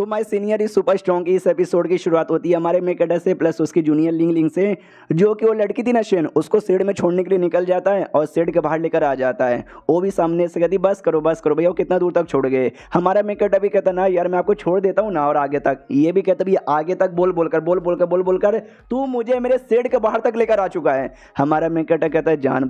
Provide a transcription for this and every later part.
तो my senior is super strong की इस एपिसोड की शुरुआत होती है हमारे मेकेडा से प्लस उसकी जूनियर लिंग लिंग से जो कि वो लड़की थी ना शेन उसको सेड में छोड़ने के लिए निकल जाता है और सेड के बाहर लेकर आ जाता है वो भी सामने से कहती बस करो बस करो भैया वो कितना दूर तक छोड़ गए हमारा मेकेडा भी कहता ना यार मैं आपको छोड़ देता हूँ ना और आगे तक ये भी कहता भैया आगे तक बोल बोलकर बोल बोलकर बोल बोलकर तू मुझे मेरे सेड के बाहर तक लेकर आ चुका है हमारा मेकेटा कहता है जान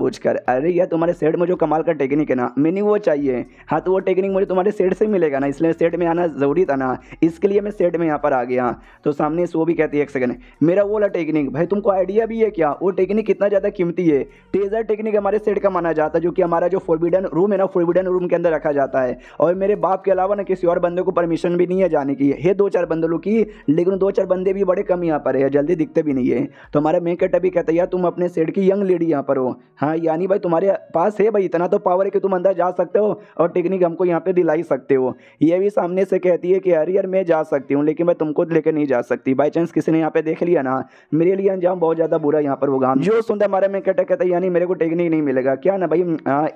अरे यार तुम्हारे सेड में जो कमाल का टेक्निक है ना मैंने वो चाहिए हाँ तो वो टेक्निक मुझे तुम्हारे सेट से मिलेगा ना इसलिए सेट में आना जरूरी था ना इसके लिए मैं सेट में यहाँ पर आ गया तो सामने सो भी कहती है एक सेकंड मेरा वो वाला टेक्निक भाई तुमको आइडिया भी है क्या वो टेक्निक कितना ज़्यादा कीमती है टेजर टेक्निक हमारे सेट का माना जाता है जो कि हमारा जो फोरबिडन रूम है ना फोरबिडन रूम के अंदर रखा जाता है और मेरे बाप के अलावा ना किसी और बंदे को परमिशन भी नहीं है जाने की है दो चार बंदे लोग की लेकिन दो चार बंदे भी बड़े कम यहाँ पर है जल्दी दिखते भी नहीं है तो हमारा कट अभी कहता है यार तुम अपने सेट की यंग लेडी यहाँ पर हो हाँ यानी भाई तुम्हारे पास है भाई इतना तो पावर है कि तुम अंदर जा सकते हो और टेक्निक हमको यहाँ पे दिला ही सकते हो ये भी सामने से कहती है कि यार यार मैं जा सकती हूँ लेकिन मैं तुमको लेकर नहीं जा सकती बाई चांस किसी ने यहाँ पे देख लिया ना मेरे लिए अंजाम बहुत ज़्यादा बुरा यहाँ पर वो गांव जो सुनते हमारे में कटक कहता है यानी मेरे को टेकने नहीं मिलेगा क्या ना भाई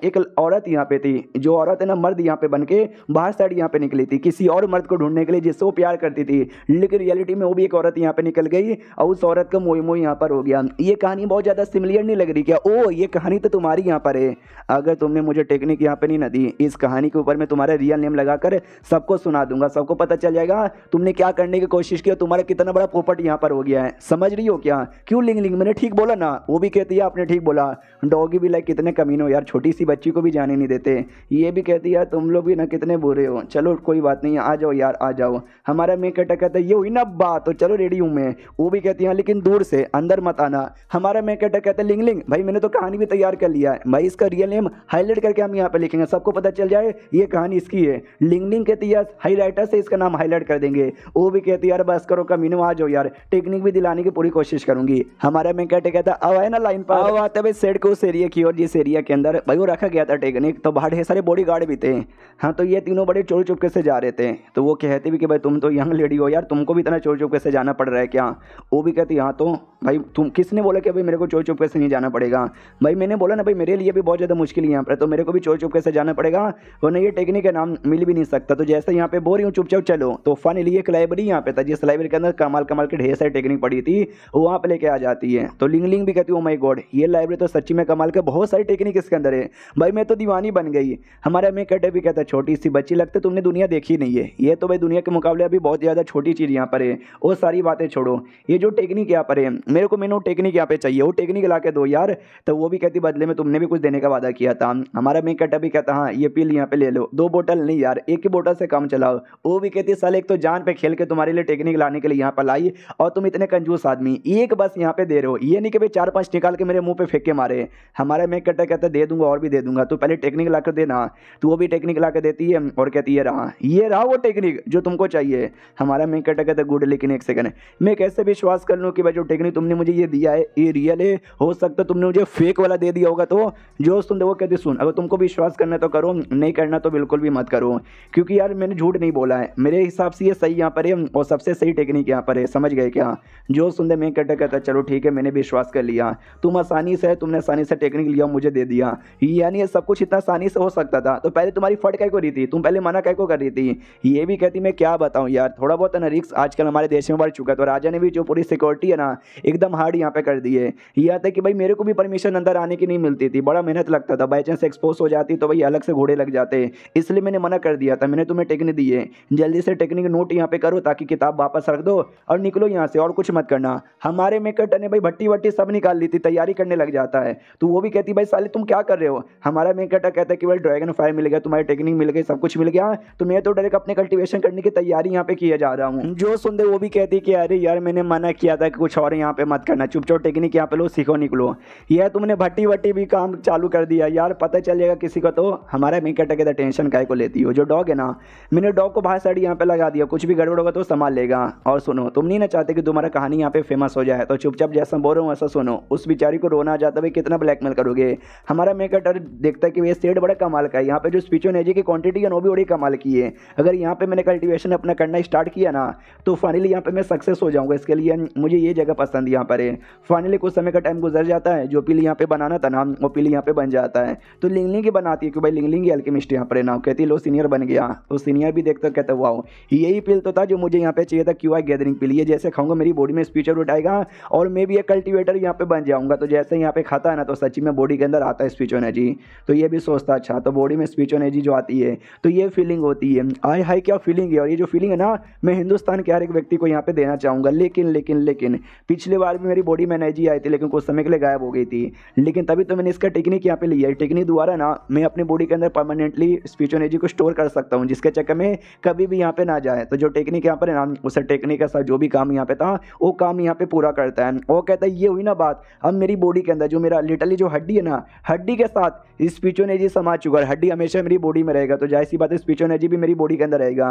एक औरत यहाँ पे थी जो औरत है ना मर्द यहाँ पे बन के बाहर साइड यहाँ पे निकली थी किसी और मर्द को ढूंढने के लिए जिससे वो प्यार करती थी लेकिन रियलिटी में वो भी एक औरत यहाँ पे निकल गई और उस औरत का मोई मोई यहाँ पर हो गया ये कहानी बहुत ज़्यादा सिमिलियर नहीं लग रही क्या ओ ये कहानी तो तुम्हारी यहाँ पर है अगर तुमने मुझे टेक्निक यहाँ पर नहीं ना दी इस कहानी के ऊपर मैं तुम्हारा रियल नेम लगाकर सबको सुना दूंगा सबको पता चल जाएगा जाएगा तुमने क्या करने की कोशिश की तुम्हारा कितना बड़ा पोपट यहाँ पर हो गया है समझ रही हो क्या क्यों लिंग लिंग मैंने ठीक बोला ना वो भी कहती है आपने ठीक बोला डॉगी भी लाइक कितने कमीन हो यार छोटी सी बच्ची को भी जाने नहीं देते ये भी कहती है तुम लोग भी ना कितने बुरे हो चलो कोई बात नहीं आ जाओ यार आ जाओ हमारा मैं कहता कहता ये हुई ना बात तो चलो रेडी हूँ मैं वो भी कहती है हाँ, लेकिन दूर से अंदर मत आना हमारा मैं कहता कहता लिंग लिंग भाई मैंने तो कहानी भी तैयार कर लिया है भाई इसका रियल नेम हाईलाइट करके हम यहाँ पर लिखेंगे सबको पता चल जाए ये कहानी इसकी है लिंग लिंग कहती है हाई राइटर से इसका नाम हाई हाईलाइट कर देंगे वो भी कहती यार बस करो कमीनू आ जाओ यार टेक्निक भी दिलाने की पूरी कोशिश करूंगी हमारा में कहते कहता अब है ना लाइन पर अब आता है सेट को उस एरिया की और जिस एरिया के अंदर भाई वो रखा गया था टेक्निक तो बाहर ढेर सारे बॉडी गार्ड भी थे हाँ तो ये तीनों बड़े चोर चुपके से जा रहे थे तो वो कहते भी कि भाई तुम तो यंग लेडी हो यार तुमको भी इतना चोर चुपके से जाना पड़ रहा है क्या वो भी कहती हाँ तो भाई तुम किसने बोला कि भाई मेरे को चोर चुपके से नहीं जाना पड़ेगा भाई मैंने बोला ना भाई मेरे लिए भी बहुत ज़्यादा मुश्किल है यहाँ पर तो मेरे को भी चोर चुपके से जाना पड़ेगा वरना ये टेक्निक का नाम मिल भी नहीं सकता तो जैसे यहाँ पे बोल रही हूँ चुपचाप चलो हूँ तो फाइनली एक लाइब्रेरी यहाँ पे था जिस लाइब्रेरी के अंदर कमाल कमाल की ढेर सारी टेक्निक पड़ी थी वो वहाँ पे लेके आ जाती है तो लिंग लिंग भी कहती हूँ माई गॉड ये लाइब्रेरी तो सच्ची में कमाल के बहुत सारी टेक्निक इसके अंदर है भाई मैं तो दीवानी बन गई हमारे अमीर कटे भी कहता छोटी सी बच्ची लगते तुमने दुनिया देखी नहीं है ये तो भाई दुनिया के मुकाबले अभी बहुत ज़्यादा छोटी चीज़ यहाँ पर है वो सारी बातें छोड़ो ये जो टेक्निक यहाँ पर है मेरे को मैंने वो टेक्निक यहाँ पे चाहिए वो टेक्निक ला दो यार तो वो भी कहती बदले में तुमने भी कुछ देने का वादा किया था हमारा मेकअप भी कहता हाँ ये पिल यहाँ पे ले लो दो बोतल नहीं यार एक ही बोतल से काम चलाओ वो भी कहती असल एक तो जान पे खेल के तुम्हारे लिए टेक्निक लाने के लिए यहाँ पर लाई और तुम इतने कंजूस आदमी एक बस यहाँ पे दे रहे हो ये नहीं कि भाई चार पांच निकाल के मेरे मुंह पे फेंक के मारे हमारे मैं कट्टा कहता दे दूंगा और भी दे दूंगा तू पहले टेक्निक ला देना तो वो भी टेक्निक ला देती है और कहती है रहा ये रहा वो टेक्निक जो तुमको चाहिए हमारा मैं कट्टा कहता गुड लेकिन एक सेकंड मैं कैसे विश्वास कर लूँ कि भाई जो टेक्निक तुमने मुझे ये दिया है ये रियल है हो सकता तुमने मुझे फेक वाला दे दिया होगा तो जो सुन वो कहती सुन अगर तुमको विश्वास करना तो करो नहीं करना तो बिल्कुल भी मत करो क्योंकि यार मैंने झूठ नहीं बोला है मेरे हिसाब से ये सही यहाँ पर है और सबसे सही टेक्निक यहाँ पर है समझ गए क्या जो सुनने मैं कटे कहता चलो ठीक है मैंने विश्वास कर लिया तुम आसानी से तुमने आसानी से टेक्निक लिया मुझे दे दिया यानी ये सब कुछ इतना आसानी से हो सकता था तो पहले तुम्हारी फट कह को रही थी तुम पहले मना कह को कर रही थी ये भी कहती मैं क्या बताऊँ यार थोड़ा बहुत ना रिक्स आजकल हमारे देश में बढ़ चुका है तो राजा ने भी जो पूरी सिक्योरिटी है ना एकदम हार्ड यहाँ पर कर दिए यह था कि भाई मेरे को भी परमिशन अंदर आने की नहीं मिलती थी बड़ा मेहनत लगता था बाई चांस एक्सपोज हो जाती तो भाई अलग से घोड़े लग जाते इसलिए मैंने मना कर दिया था मैंने तुम्हें टेक्निक दिए जल्दी से टेक्निक नोट यहाँ पे करो ताकि किताब वापस रख दो और निकलो यहाँ से और कुछ मत करना हमारे मेकर ने भाई भट्टी वट्टी सब निकाल ली थी तैयारी करने लग जाता है तो वो भी कहती भाई साले तुम क्या कर रहे हो हमारा मेकर कहता है कि भाई ड्रैगन फायर मिल गया तुम्हारी टेक्निक मिल गई सब कुछ मिल गया तो मैं तो डायरेक्ट अपने कल्टिवेशन करने की तैयारी यहाँ पे किया जा रहा हूँ जो सुन दे वो भी कहती कि अरे यार मैंने मना किया था कि कुछ और यहाँ पे मत करना चुपचाप टेक्निक यहाँ पे लो सीखो निकलो यह तुमने भट्टी वट्टी भी काम चालू कर दिया यार पता चलेगा किसी को तो हमारा मेकर कहता टेंशन काय को लेती हो जो डॉग है ना मैंने डॉग को बाहर साइड यहाँ पे लगा दिया कुछ भी गड़बड़ होगा तो संभाल लेगा और सुनो तुम नहीं ना चाहते कि तुम्हारा कहानी यहाँ पे फेमस हो जाए तो चुपचाप जैसा बोल रहा हूँ ऐसा सुनो उस बेचारी को रोना जाता भाई कितना ब्लैकमेल करोगे हमारा डर देखता है कि ये सेट बड़ा कमाल का है यहाँ पे जो स्पीच एनर्जी की क्वांटिटी है वो भी बड़ी कमाल की है अगर यहाँ पे मैंने कल्टिवेशन अपना करना स्टार्ट किया ना तो फाइनली यहाँ पे मैं सक्सेस हो जाऊँगा इसके लिए मुझे ये जगह पसंद यहाँ पर है फाइनली कुछ समय का टाइम गुजर जाता है जो पीली यहाँ पे बनाना था ना वो पीली यहाँ पे बन जाता है तो लिंगलिंग ही बनाती है कि भाई लिंगलिंग हल्की मिस्ट्री यहाँ पर है ना कहती है लो सीनियर बन गया तो सीनियर भी देखता कहते हुआ यही पिल तो था जो मुझे यहाँ पे चाहिए था क्यू आई गैदरिंग पिल ये जैसे खाऊंगा मेरी बॉडी में स्पीचर उठाएगा और मैं भी एक कल्टिवेटर यहाँ पे बन जाऊंगा तो जैसे यहाँ पे खाता है ना तो सच्ची में बॉडी के अंदर आता है स्पीच एनर्जी तो ये भी सोचता अच्छा तो बॉडी में स्पीच एनर्जी जो आती है तो ये फीलिंग होती है आय हाई क्या फीलिंग है और ये जो फीलिंग है ना मैं हिंदुस्तान के हर एक व्यक्ति को यहाँ पे देना चाहूँगा लेकिन लेकिन लेकिन पिछले बार भी मेरी बॉडी में एनर्जी आई थी लेकिन कुछ समय के लिए गायब हो गई थी लेकिन तभी तो मैंने इसका टेक्निक यहाँ पे लिया है टेक्निक द्वारा ना मैं अपनी बॉडी के अंदर परमानेंटली स्पीच एनर्जी को स्टोर कर सकता हूँ जिसके चक्कर में कभी भी यहाँ पे ना ना जाए तो जो टेक्निक यहाँ पर है ना उसे टेक्निक ऐसा जो भी काम यहाँ पे था वो काम यहाँ पे पूरा करता है वो कहता है ये हुई ना बात अब मेरी बॉडी के अंदर जो मेरा लिटरली जो हड्डी है ना हड्डी के साथ स्पीचोनेजी समा चुका है हड्डी हमेशा मेरी बॉडी में रहेगा तो जैसी बात है स्पीचोनेजी भी मेरी बॉडी के अंदर रहेगा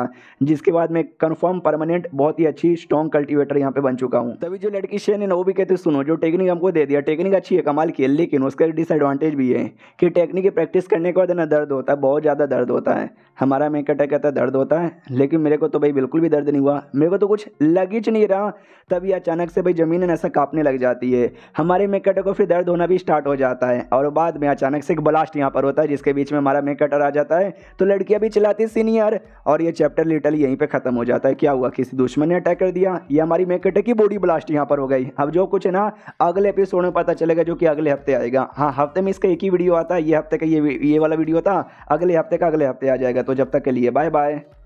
जिसके बाद मैं कन्फर्म परमानेंट बहुत ही अच्छी स्ट्रॉन्ग कल्टिवेटर यहाँ पे बन चुका हूँ तभी जो लड़की शेन है ना वो भी कहते सुनो जो टेक्निक हमको दे दिया टेक्निक अच्छी है कमाल की लेकिन उसका डिसएडवांटेज भी है कि टेक्निक प्रैक्टिस करने के बाद ना दर्द होता है बहुत ज़्यादा दर्द होता है हमारा मेकअट कहता है दर्द होता है लेकिन मेरे मेरे को तो भाई बिल्कुल भी दर्द नहीं हुआ मेरे को तो कुछ लगीच नहीं रहा तभी अचानक से भाई ज़मीन ऐसा काँपने लग जाती है हमारे मेकट को फिर दर्द होना भी स्टार्ट हो जाता है और बाद में अचानक से एक ब्लास्ट यहाँ पर होता है जिसके बीच में हमारा मेकटर आ जाता है तो लड़कियाँ भी चलाती सीनियर और ये चैप्टर लिटल यहीं पर ख़त्म हो जाता है क्या हुआ किसी दुश्मन ने अटैक कर दिया ये हमारी मेकटर की बॉडी ब्लास्ट यहाँ पर हो गई अब जो कुछ ना अगले एपिसोड में पता चलेगा जो कि अगले हफ्ते आएगा हाँ हफ्ते में इसका एक ही वीडियो आता है ये हफ्ते का ये ये वाला वीडियो था अगले हफ्ते का अगले हफ्ते आ जाएगा तो जब तक के लिए बाय बाय